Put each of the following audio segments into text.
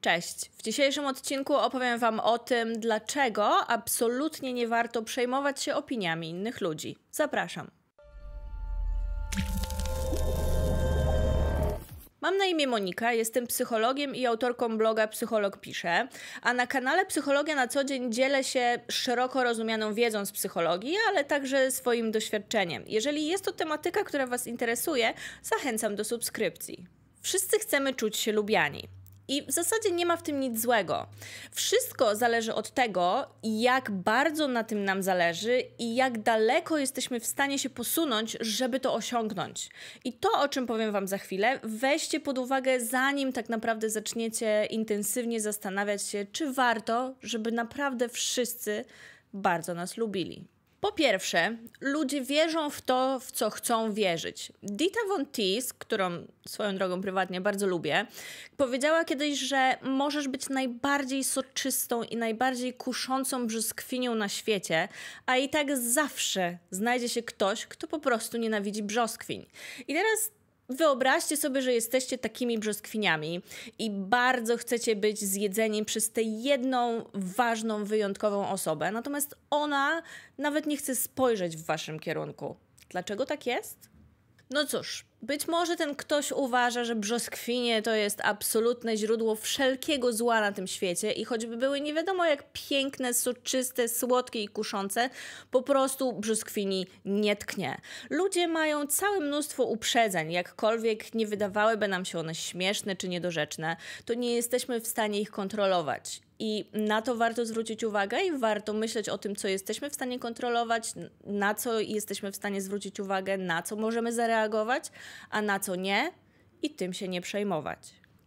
Cześć. W dzisiejszym odcinku opowiem Wam o tym, dlaczego absolutnie nie warto przejmować się opiniami innych ludzi. Zapraszam. Mam na imię Monika, jestem psychologiem i autorką bloga Psycholog Pisze, a na kanale Psychologia na co dzień dzielę się szeroko rozumianą wiedzą z psychologii, ale także swoim doświadczeniem. Jeżeli jest to tematyka, która Was interesuje, zachęcam do subskrypcji. Wszyscy chcemy czuć się lubiani. I w zasadzie nie ma w tym nic złego. Wszystko zależy od tego, jak bardzo na tym nam zależy i jak daleko jesteśmy w stanie się posunąć, żeby to osiągnąć. I to, o czym powiem Wam za chwilę, weźcie pod uwagę, zanim tak naprawdę zaczniecie intensywnie zastanawiać się, czy warto, żeby naprawdę wszyscy bardzo nas lubili. Po pierwsze, ludzie wierzą w to, w co chcą wierzyć. Dita Von Teese, którą swoją drogą prywatnie bardzo lubię, powiedziała kiedyś, że możesz być najbardziej soczystą i najbardziej kuszącą brzoskwinią na świecie, a i tak zawsze znajdzie się ktoś, kto po prostu nienawidzi brzoskwiń. I teraz Wyobraźcie sobie, że jesteście takimi brzoskwiniami i bardzo chcecie być zjedzeni przez tę jedną ważną, wyjątkową osobę, natomiast ona nawet nie chce spojrzeć w waszym kierunku. Dlaczego tak jest? No cóż, być może ten ktoś uważa, że brzoskwinie to jest absolutne źródło wszelkiego zła na tym świecie i choćby były nie wiadomo jak piękne, soczyste, słodkie i kuszące, po prostu brzoskwini nie tknie. Ludzie mają całe mnóstwo uprzedzeń, jakkolwiek nie wydawałyby nam się one śmieszne czy niedorzeczne, to nie jesteśmy w stanie ich kontrolować. I na to warto zwrócić uwagę i warto myśleć o tym, co jesteśmy w stanie kontrolować, na co jesteśmy w stanie zwrócić uwagę, na co możemy zareagować, a na co nie, i tym się nie przejmować.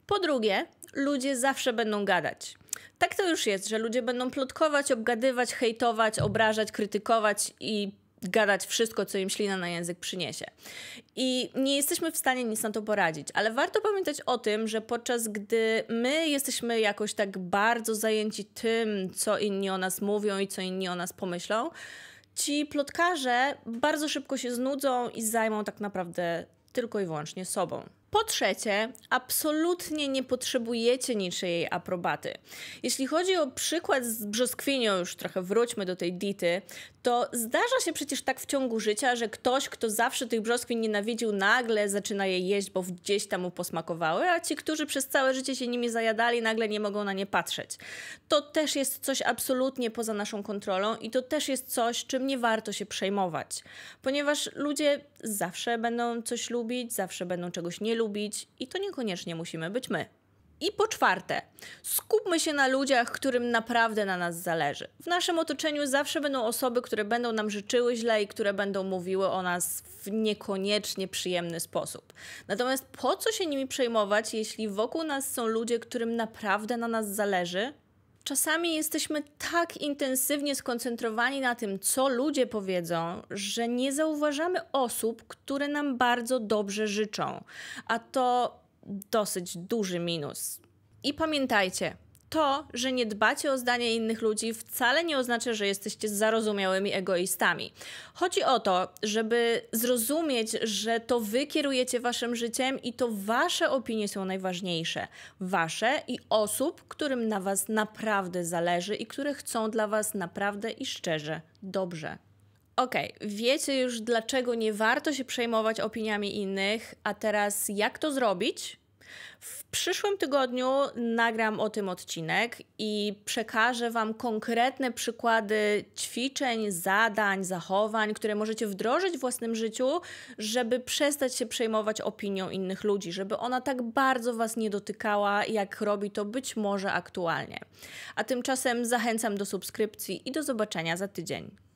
Po drugie, ludzie zawsze będą gadać. Tak to już jest, że ludzie będą plotkować, obgadywać, hejtować, obrażać, krytykować i gadać wszystko, co im ślina na język przyniesie. I nie jesteśmy w stanie nic na to poradzić, ale warto pamiętać o tym, że podczas gdy my jesteśmy jakoś tak bardzo zajęci tym, co inni o nas mówią i co inni o nas pomyślą, ci plotkarze bardzo szybko się znudzą i zajmą tak naprawdę tylko i wyłącznie sobą. Po trzecie, absolutnie nie potrzebujecie niczyjej aprobaty. Jeśli chodzi o przykład z brzoskwinią, już trochę wróćmy do tej dity, to zdarza się przecież tak w ciągu życia, że ktoś, kto zawsze tych brzoskwiń nienawidził, nagle zaczyna je jeść, bo gdzieś tam mu posmakowały, a ci, którzy przez całe życie się nimi zajadali, nagle nie mogą na nie patrzeć. To też jest coś absolutnie poza naszą kontrolą i to też jest coś, czym nie warto się przejmować, ponieważ ludzie zawsze będą coś lubić, zawsze będą czegoś nie lubić i to niekoniecznie musimy być my. I po czwarte, skupmy się na ludziach, którym naprawdę na nas zależy. W naszym otoczeniu zawsze będą osoby, które będą nam życzyły źle i które będą mówiły o nas w niekoniecznie przyjemny sposób. Natomiast po co się nimi przejmować, jeśli wokół nas są ludzie, którym naprawdę na nas zależy, Czasami jesteśmy tak intensywnie skoncentrowani na tym, co ludzie powiedzą, że nie zauważamy osób, które nam bardzo dobrze życzą. A to dosyć duży minus. I pamiętajcie, to, że nie dbacie o zdanie innych ludzi, wcale nie oznacza, że jesteście zarozumiałymi egoistami. Chodzi o to, żeby zrozumieć, że to wy kierujecie waszym życiem i to wasze opinie są najważniejsze. Wasze i osób, którym na was naprawdę zależy i które chcą dla was naprawdę i szczerze dobrze. Okej, okay, wiecie już dlaczego nie warto się przejmować opiniami innych, a teraz jak to zrobić? W przyszłym tygodniu nagram o tym odcinek i przekażę Wam konkretne przykłady ćwiczeń, zadań, zachowań, które możecie wdrożyć w własnym życiu, żeby przestać się przejmować opinią innych ludzi, żeby ona tak bardzo Was nie dotykała, jak robi to być może aktualnie. A tymczasem zachęcam do subskrypcji i do zobaczenia za tydzień.